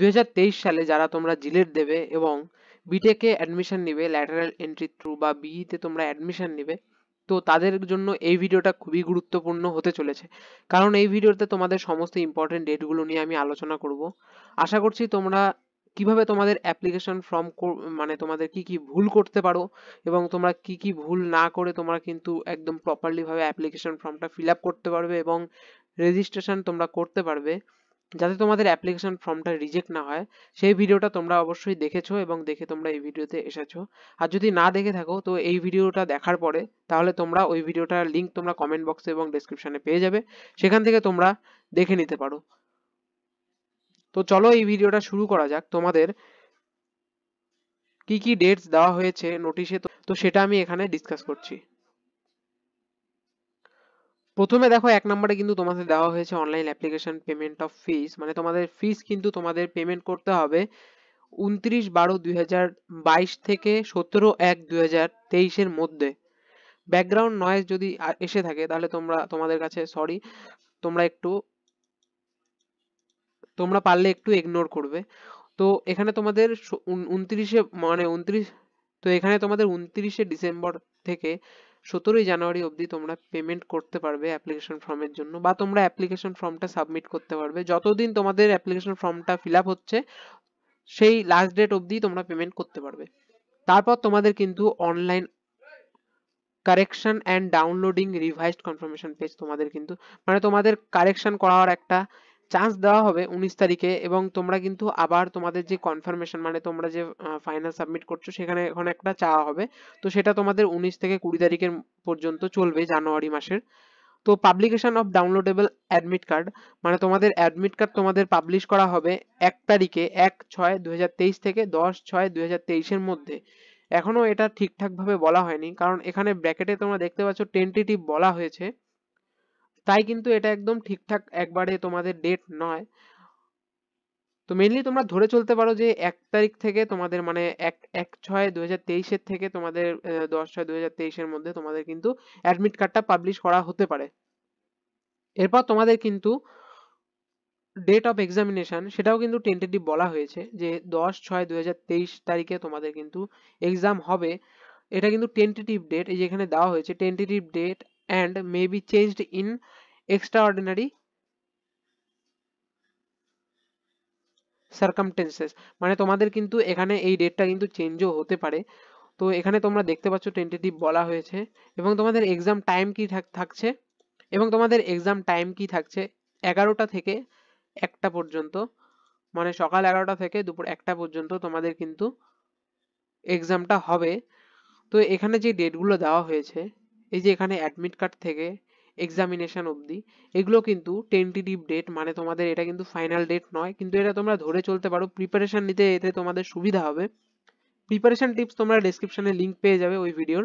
দুই সালে যারা তোমরা জিলেট দেবে এবং বিটেকে অ্যাডমিশন নিবে ল্যাটারাল এন্ট্রি থ্রু বা বিইতে e তোমরা অ্যাডমিশন নিবে তো তাদের জন্য এই ভিডিওটা খুবই গুরুত্বপূর্ণ হতে চলেছে কারণ এই ভিডিওতে তোমাদের সমস্ত ইম্পর্টেন্ট ডেটগুলো নিয়ে আমি আলোচনা করব আশা করছি তোমরা কিভাবে তোমাদের অ্যাপ্লিকেশন ফর্ম মানে তোমাদের কি কি ভুল করতে পারো এবং তোমরা কি কি ভুল না করে তোমরা কিন্তু একদম প্রপারলি ভাবে অ্যাপ্লিকেশন ফর্মটা ফিল আপ করতে পারবে এবং রেজিস্ট্রেশন তোমরা করতে পারবে যাতে তোমাদের অ্যাপ্লিকেশন ফর্মটা রিজেক্ট না হয় সেই ভিডিওটা তোমরা অবশ্যই দেখেছো এবং দেখে তোমরা এই ভিডিওতে এসেছো আর যদি না দেখে থাকো তো এই ভিডিওটা দেখার পরে তাহলে তোমরা ওই ভিডিওটার লিঙ্ক তোমরা কমেন্ট বক্সে এবং ডেসক্রিপশনে পেয়ে যাবে সেখান থেকে তোমরা দেখে নিতে পারো তো চলো এই ভিডিওটা শুরু করা যাক তোমাদের কি কি ডেটস দেওয়া হয়েছে নোটিশে তো সেটা আমি এখানে ডিসকাস করছি প্রথমে দেখো এক নম্বরে কিন্তু তোমাদের দেওয়া হয়েছে online application payment of fees মানে তোমাদের ফিস কিন্তু তোমাদের পেমেন্ট করতে হবে উনত্রিশ বারো দুই থেকে সতেরো এক দুই এর মধ্যে ব্যাকগ্রাউন্ড নয়েজ যদি এসে থাকে তাহলে তোমরা তোমাদের কাছে সরি তোমরা একটু তোমরা পারলে একটু ইগনোর করবে তো এখানে তোমাদের উনত্রিশে মানে উনত্রিশ তো এখানে তোমাদের উনত্রিশে ডিসেম্বর থেকে সতেরোই জানুয়ারি অবধি তোমরা পেমেন্ট করতে পারবে অ্যাপ্লিকেশন ফর্মের জন্য বা তোমরা অ্যাপ্লিকেশন ফর্মটা সাবমিট করতে পারবে যতদিন তোমাদের অ্যাপ্লিকেশন ফর্মটা ফিল হচ্ছে সেই লাস্ট ডেট অবধি তোমরা পেমেন্ট করতে পারবে তারপর তোমাদের কিন্তু online correction and downloading revised confirmation page তোমাদের কিন্তু মানে তোমাদের কারেকশন করার একটা চান্স দেওয়া হবে উনিশ তারিখে এবং তোমরা কিন্তু আবার তোমাদের যে কনফার্মেশন মানে তোমরা যে ফাইনাল সাবমিট করছো সেখানে এখন একটা চাওয়া হবে তো সেটা তোমাদের উনিশ থেকে কুড়ি তারিখের পর্যন্ত চলবে জানুয়ারি মাসের তো publication of downloadable admit card মানে তোমাদের অ্যাডমিট কার্ড তোমাদের পাবলিশ করা হবে এক তারিখে এক ছয় দু থেকে দশ ছয় দু এর মধ্যে এখনও এটা ঠিকঠাকভাবে বলা হয়নি কারণ এখানে ব্র্যাকেটে তোমরা দেখতে পাচ্ছ টেন্টেটিভ বলা হয়েছে তাই কিন্তু এটা একদম ঠিকঠাক একবারে তোমাদের ডেট নয় তো মেনলি তোমরা ধরে চলতে পারো যে এক তারিখ থেকে তোমাদের মানে এক এক ছয় দু হাজার তেইশের থেকে তোমাদের দশ ছয় দু হাজার তেইশের মধ্যে তোমাদের কিন্তু অ্যাডমিট কার্ডটা পাবলিশ করা হতে পারে এরপর তোমাদের কিন্তু ডেট অফ এক্সামিনেশান সেটাও কিন্তু টেন্টেটিভ বলা হয়েছে যে দশ ছয় দু তারিখে তোমাদের কিন্তু এক্সাম হবে এটা কিন্তু টেন্টেটিভ ডেট এই যেখানে দেওয়া হয়েছে tentative date and may be changed in extraordinary circumstances মানে তোমাদের কিন্তু এখানে এই ডেটটা কিন্তু চেঞ্জও হতে পারে তো এখানে তোমরা দেখতে পাচ্ছ টেন্টেটিভ বলা হয়েছে এবং তোমাদের এক্সাম টাইম কি থাকছে এবং তোমাদের এক্সাম টাইম কি থাকছে এগারোটা থেকে একটা পর্যন্ত মানে সকাল এগারোটা থেকে দুপুর একটা পর্যন্ত তোমাদের কিন্তু এক্সামটা হবে তো এখানে যে ডেটগুলো দেওয়া হয়েছে এই যে এখানে অ্যাডমিট কার্ড থেকে এক্সামিনেশন অবধি এগুলো কিন্তু টেন্টিটিভ ডেট মানে তোমাদের এটা কিন্তু ফাইনাল ডেট নয় কিন্তু এটা তোমরা ধরে চলতে পারো প্রিপারেশন নিতে এতে তোমাদের সুবিধা হবে প্রিপারেশন টিপস তোমরা ডেসক্রিপশনে লিঙ্ক পেয়ে যাবে ওই ভিডিওর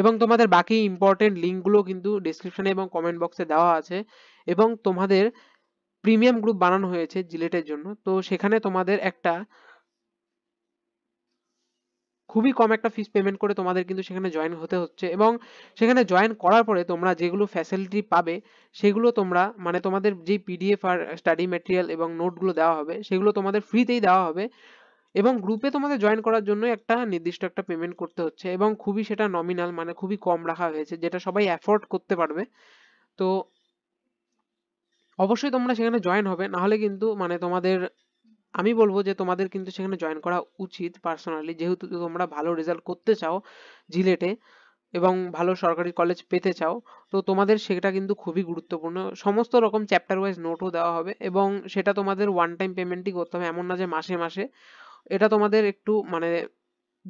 এবং তোমাদের বাকি ইম্পর্টেন্ট লিঙ্কগুলো কিন্তু ডেসক্রিপশনে এবং কমেন্ট বক্সে দেওয়া আছে এবং তোমাদের প্রিমিয়াম গ্রুপ বানানো হয়েছে জিলেটের জন্য তো সেখানে তোমাদের একটা খুবই কম একটা ফিস পেমেন্ট করে তোমাদের কিন্তু সেখানে জয়েন হতে হচ্ছে এবং সেখানে জয়েন করার পরে তোমরা যেগুলো ফ্যাসিলিটি পাবে সেগুলো তোমরা মানে তোমাদের যে পিডিএফ আর স্টাডি ম্যাটেরিয়াল এবং নোটগুলো দেওয়া হবে সেগুলো তোমাদের ফ্রিতেই দেওয়া হবে এবং গ্রুপে তোমাদের জয়েন করার জন্য একটা নির্দিষ্ট একটা পেমেন্ট করতে হচ্ছে এবং খুবই সেটা নমিনাল মানে খুবই কম রাখা হয়েছে যেটা সবাই অ্যাফোর্ড করতে পারবে তো অবশ্যই তোমরা সেখানে জয়েন হবে নাহলে কিন্তু মানে তোমাদের আমি বলবো যে তোমাদের কিন্তু সেখানে জয়েন করা উচিত পার্সোনালি যেহেতু তোমরা ভালো রেজাল্ট করতে চাও জিলেটে এবং ভালো সরকারি কলেজ পেতে চাও তো তোমাদের সেটা কিন্তু খুবই গুরুত্বপূর্ণ সমস্ত রকম চ্যাপ্টার ওয়াইজ নোটও দেওয়া হবে এবং সেটা তোমাদের ওয়ান টাইম পেমেন্টই করতে হবে এমন না যে মাসে মাসে এটা তোমাদের একটু মানে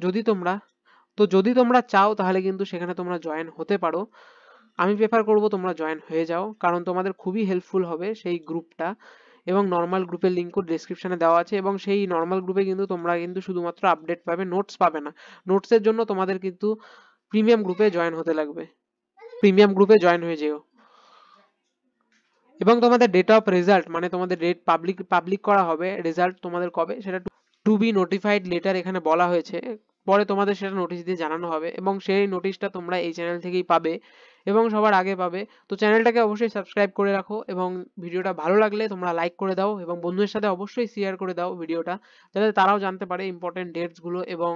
যদি তোমরা তো যদি তোমরা চাও তাহলে কিন্তু সেখানে তোমরা জয়েন হতে পারো আমি প্রেফার করবো তোমরা জয়েন হয়ে যাও কারণ তোমাদের খুবই হেল্পফুল হবে সেই গ্রুপটা এবং নর্মাল গ্রুপের লিঙ্কও ডিসক্রিপশনে দেওয়া আছে এবং সেই নর্মাল গ্রুপে কিন্তু তোমরা কিন্তু শুধুমাত্র আপডেট পাবে নোটস পাবে না নোটসের জন্য তোমাদের কিন্তু প্রিমিয়াম গ্রুপে জয়েন হতে লাগবে প্রিমিয়াম গ্রুপে জয়েন হয়ে যেও এবং তোমাদের ডেট অফ রেজাল্ট মানে তোমাদের ডেট পাবলিক পাবলিক করা হবে রেজাল্ট তোমাদের কবে সেটা টু বি নোটিফাইড লেটার এখানে বলা হয়েছে পরে তোমাদের সেটা নোটিশ দিয়ে জানানো হবে এবং সেই নোটিশটা তোমরা এই চ্যানেল থেকেই পাবে এবং সবার আগে পাবে তো চ্যানেলটাকে অবশ্যই সাবস্ক্রাইব করে রাখো এবং ভিডিওটা ভালো লাগলে তোমরা লাইক করে দাও এবং বন্ধুদের সাথে অবশ্যই শেয়ার করে দাও ভিডিওটা যাতে তারাও জানতে পারে ইম্পর্টেন্ট ডেটসগুলো এবং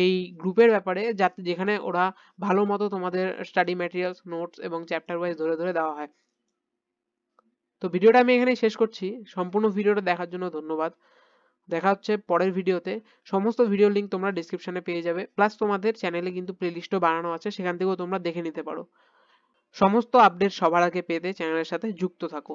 এই গ্রুপের ব্যাপারে যাতে যেখানে ওরা ভালো মতো তোমাদের স্টাডি ম্যাটেরিয়ালস নোটস এবং চ্যাপ্টার ওয়াইজ ধরে ধরে দেওয়া হয় তো ভিডিওটা আমি এখানে শেষ করছি সম্পূর্ণ ভিডিওটা দেখার জন্য ধন্যবাদ দেখা হচ্ছে পরের ভিডিওতে সমস্ত ভিডিও লিঙ্ক তোমরা ডিসক্রিপশানে পেয়ে যাবে প্লাস তোমাদের চ্যানেলে কিন্তু প্লেলিস্টও বানানো আছে সেখান থেকেও তোমরা দেখে নিতে পারো সমস্ত আপডেট সবার আগে পেতে চ্যানেলের সাথে যুক্ত থাকো